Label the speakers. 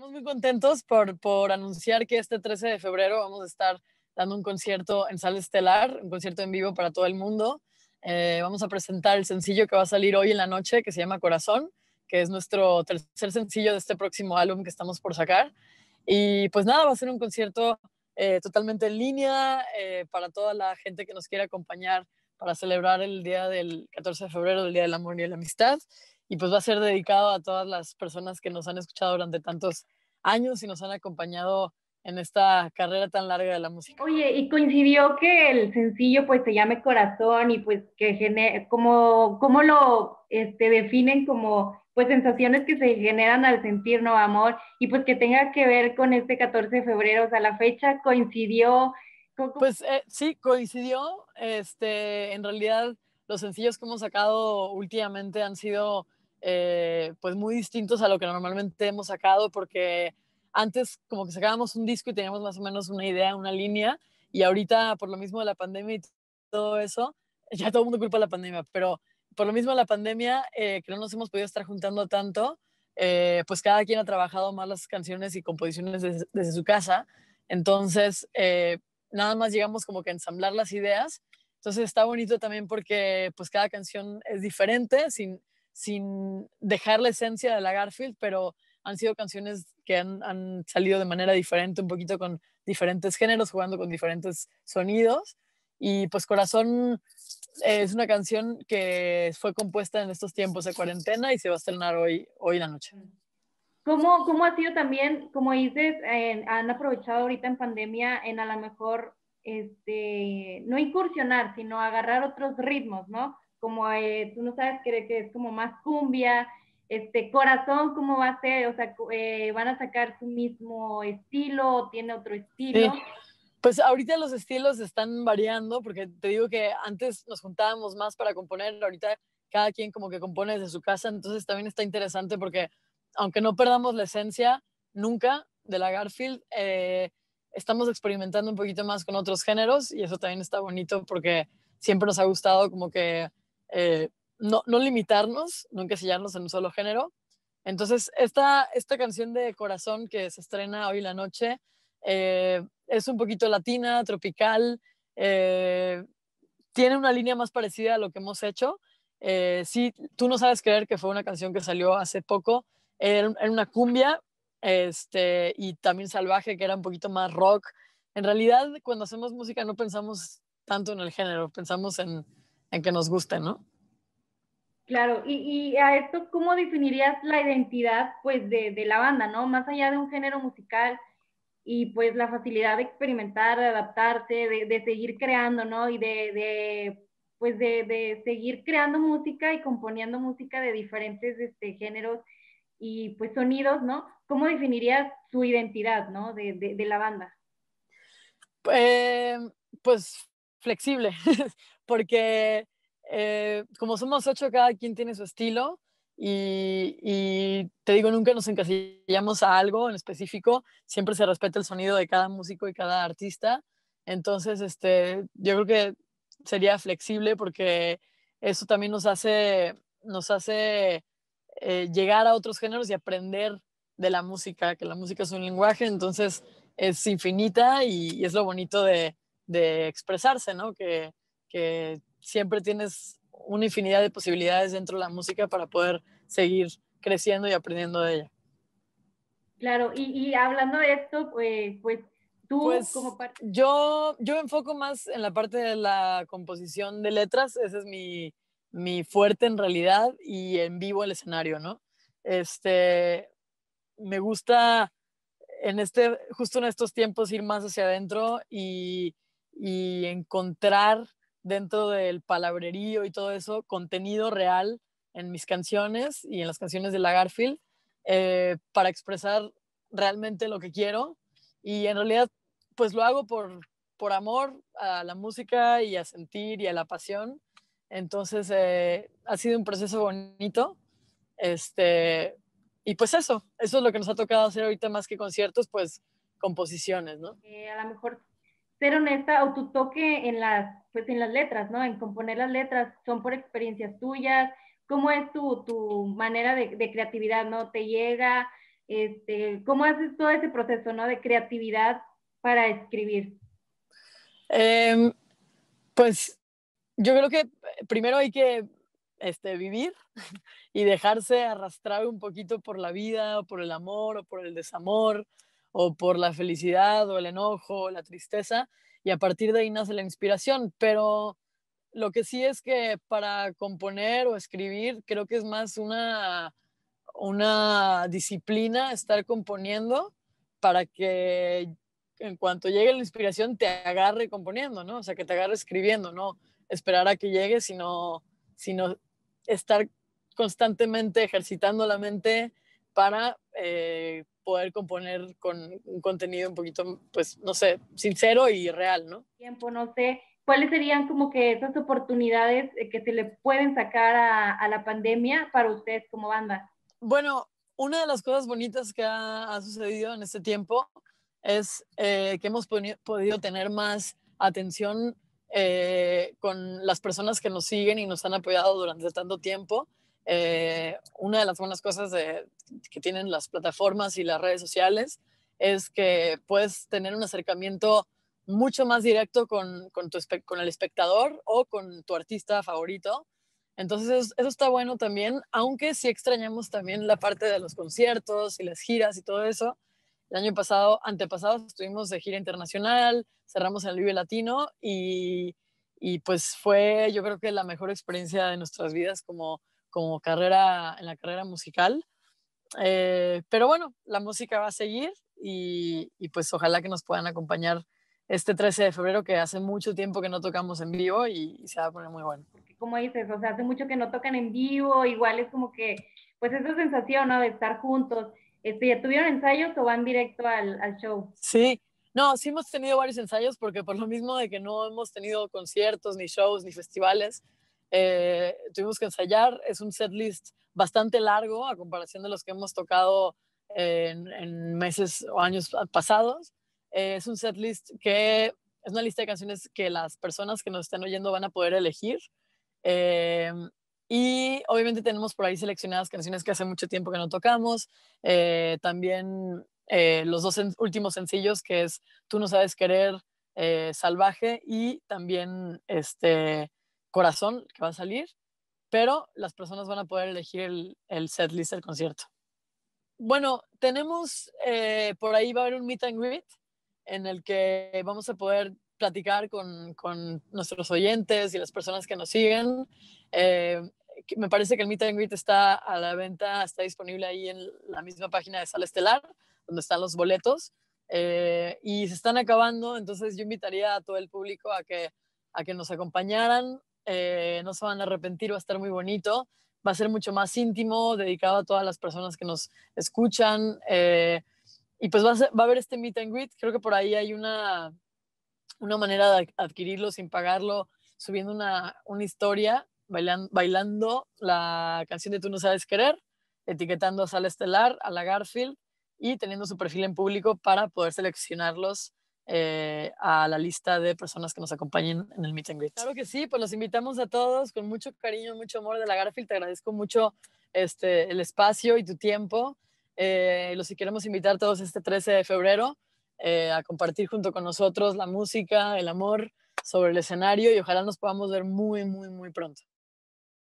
Speaker 1: Estamos muy contentos por, anunciar que este 13 de febrero vamos a estar dando un concierto en Sala Estelar, un concierto en vivo para todo el mundo. Eh, vamos a presentar el sencillo que va a salir hoy en la noche, que se llama Corazón, que es nuestro tercer sencillo de este próximo álbum que estamos por sacar. Y pues nada, va a ser un concierto eh, totalmente en línea eh, para toda la gente que nos quiera acompañar para celebrar el día del 14 de febrero, el Día del Amor y la Amistad y pues va a ser dedicado a todas las personas que nos han escuchado durante tantos años y nos han acompañado en esta carrera tan larga de la música.
Speaker 2: Oye, y coincidió que el sencillo pues se llame Corazón y pues que genere como, ¿cómo lo este, definen como pues sensaciones que se generan al sentir no amor y pues que tenga que ver con este 14 de febrero, o sea, la fecha coincidió.
Speaker 1: pues eh, sí, coincidió, este, en realidad los sencillos que hemos sacado últimamente han sido eh, pues muy distintos a lo que normalmente hemos sacado, porque antes como que sacábamos un disco y teníamos más o menos una idea, una línea, y ahorita por lo mismo de la pandemia y todo eso, ya todo el mundo culpa la pandemia, pero por lo mismo de la pandemia, eh, que no nos hemos podido estar juntando tanto, eh, pues cada quien ha trabajado más las canciones y composiciones desde, su casa, entonces nada más llegamos como que a ensamblar las ideas, entonces está bonito también porque pues cada canción es diferente, sin sin dejar la esencia de la Garfield, pero han sido canciones que han, salido de manera diferente, un poquito con diferentes géneros, jugando con diferentes sonidos. Y pues Corazón es una canción que fue compuesta en estos tiempos de cuarentena y se va a estrenar hoy, hoy la noche.
Speaker 2: ¿Cómo, ¿Cómo ha sido también, como dices, han aprovechado ahorita en pandemia en a lo mejor este, no incursionar, sino agarrar otros ritmos, ¿no? como eh, tú no sabes que, que, es como más cumbia, este corazón, ¿cómo va a ser? O sea, eh, ¿van a sacar su mismo estilo o tiene otro estilo? Pues ahorita los
Speaker 1: estilos están variando, porque te digo que antes nos juntábamos más para componer, ahorita cada quien como que compone desde su casa, entonces también está interesante porque aunque no perdamos la esencia nunca de la Garfield, eh, estamos experimentando un poquito más con otros géneros y eso también está bonito porque siempre nos ha gustado como que eh, no, limitarnos, no encasillarnos en un solo género. Entonces, esta, canción de Corazón que se estrena hoy la noche eh, es un poquito latina, tropical, eh, tiene una línea más parecida a lo que hemos hecho. si tú no sabes creer que fue una canción que salió hace poco, era, una cumbia este, y también salvaje, que era un poquito más rock. En realidad, cuando hacemos música no pensamos tanto en el género, pensamos en, en que nos guste, ¿no?
Speaker 2: Claro, y, a esto, ¿cómo definirías la identidad pues, de, la banda, ¿no? Más allá de un género musical y pues la facilidad de experimentar, de adaptarse, de, seguir creando, ¿no? Y de, pues de, seguir creando música y componiendo música de diferentes este, géneros y pues sonidos, ¿no? ¿Cómo definirías su identidad, ¿no? De, la banda. Em,
Speaker 1: pues flexible, porque eh, como somos ocho, cada quien tiene su estilo y, te digo, nunca nos encasillamos a algo en específico, siempre se respeta el sonido de cada músico y cada artista, entonces este, yo creo que sería flexible porque eso también nos hace, nos hace eh, llegar a otros géneros y aprender de la música, que la música es un lenguaje, entonces es infinita y es lo bonito de, de expresarse, ¿no? Que, siempre tienes una infinidad de posibilidades dentro de la música para poder seguir creciendo y aprendiendo de ella.
Speaker 2: Claro, y, hablando de esto, pues, pues tú pues, como parte... Yo, yo
Speaker 1: enfoco más en la parte de la composición de letras, ese es mi, mi fuerte en realidad y en vivo el escenario, ¿no? Este, me gusta en este, justo en estos tiempos ir más hacia adentro y y encontrar dentro del palabrerío y todo eso contenido real en mis canciones y en las canciones de Lagarfield eh, para expresar realmente lo que quiero y en realidad pues lo hago por, amor a la música y a sentir y a la pasión entonces eh, ha sido un proceso bonito este y pues eso eso es lo que nos ha tocado hacer ahorita más que conciertos pues composiciones no
Speaker 2: eh, a lo mejor ser honesta o tu toque pues, en las, letras, ¿no? En componer las letras, son por experiencias tuyas, cómo es tu, manera de, creatividad, ¿no? Te llega, este, cómo haces todo ese proceso, ¿no? De creatividad para escribir.
Speaker 1: Em, pues yo creo que primero hay que este, vivir y dejarse arrastrar un poquito por la vida, o por el amor, o por el desamor o por la felicidad o el enojo o la tristeza y a partir de ahí nace la inspiración, pero lo que sí es que para componer o escribir creo que es más una, una disciplina estar componiendo para que en cuanto llegue la inspiración te agarre componiendo, ¿no? O sea, que te agarre escribiendo, no esperar a que llegue, sino, sino estar constantemente ejercitando la mente para eh, poder componer con un contenido un poquito, pues, no sé, sincero y real, ¿no?
Speaker 2: Tiempo, no sé, ¿cuáles serían como que esas oportunidades eh, que se le pueden sacar a, la pandemia para ustedes como banda? Bueno, una de las cosas bonitas que ha,
Speaker 1: sucedido en este tiempo es eh, que hemos podido tener más atención eh, con las personas que nos siguen y nos han apoyado durante tanto tiempo. Eh, una de las buenas cosas que tienen las plataformas y las redes sociales es que puedes tener un acercamiento mucho más directo con, el espectador o con tu artista favorito. Entonces eso está bueno también, aunque sí extrañamos también la parte de los conciertos y las giras y todo eso. El año pasado, antepasado, estuvimos de gira internacional, cerramos en el Vive Latino y, y pues fue yo creo que la mejor experiencia de nuestras vidas como como carrera, en la carrera musical. Eh, pero bueno, la música va a seguir y, pues ojalá que nos puedan acompañar este 13 de febrero que hace
Speaker 2: mucho tiempo que no tocamos en vivo y, se va a poner muy bueno. Como dices, o sea, hace mucho que no tocan en vivo, igual es como que, pues esa sensación, ¿no? De estar juntos. Este, ¿Ya tuvieron ensayos o van directo al, al show? Sí, no, sí hemos tenido varios ensayos porque por lo mismo de
Speaker 1: que no hemos tenido conciertos, ni shows, ni festivales, eh, tuvimos que ensayar, es un setlist bastante largo a comparación de los que hemos tocado en, meses o años pasados. Eh, es un setlist que es una lista de canciones que las personas que nos estén oyendo van a poder elegir. Eh, y obviamente tenemos por ahí seleccionadas canciones que hace mucho tiempo que no tocamos. también los dos últimos sencillos, que es Tú no sabes querer, Salvaje, y también este, corazón que va a salir, pero las personas van a poder elegir el, el set list del concierto. Bueno, tenemos, eh, por ahí va a haber un meet and greet en el que vamos a poder platicar con, con nuestros oyentes y las personas que nos siguen. Eh, me parece que el meet and greet está a la venta, está disponible ahí en la misma página de Sala Estelar, donde están los boletos. Eh, y se están acabando, entonces yo invitaría a todo el público a que, a que nos acompañaran eh, no se van a arrepentir, va a estar muy bonito, va a ser mucho más íntimo, dedicado a todas las personas que nos escuchan. Eh, y pues va a, ser, haber este meet and greet, creo que por ahí hay una, manera de adquirirlo sin pagarlo, subiendo una, historia, bailando, la canción de Tú no sabes querer, etiquetando a Sal Estelar, a la Garfield y teniendo su perfil en público para poder seleccionarlos eh, a la lista de personas que nos acompañen en el meet and greet. Claro que sí, pues los invitamos a todos con mucho cariño, mucho amor de la Garfield. Te agradezco mucho este, el espacio y tu tiempo. Eh, los queremos invitar todos este 13 de febrero eh, a compartir junto con nosotros la música, el amor sobre el escenario y ojalá nos podamos ver muy, muy, muy pronto.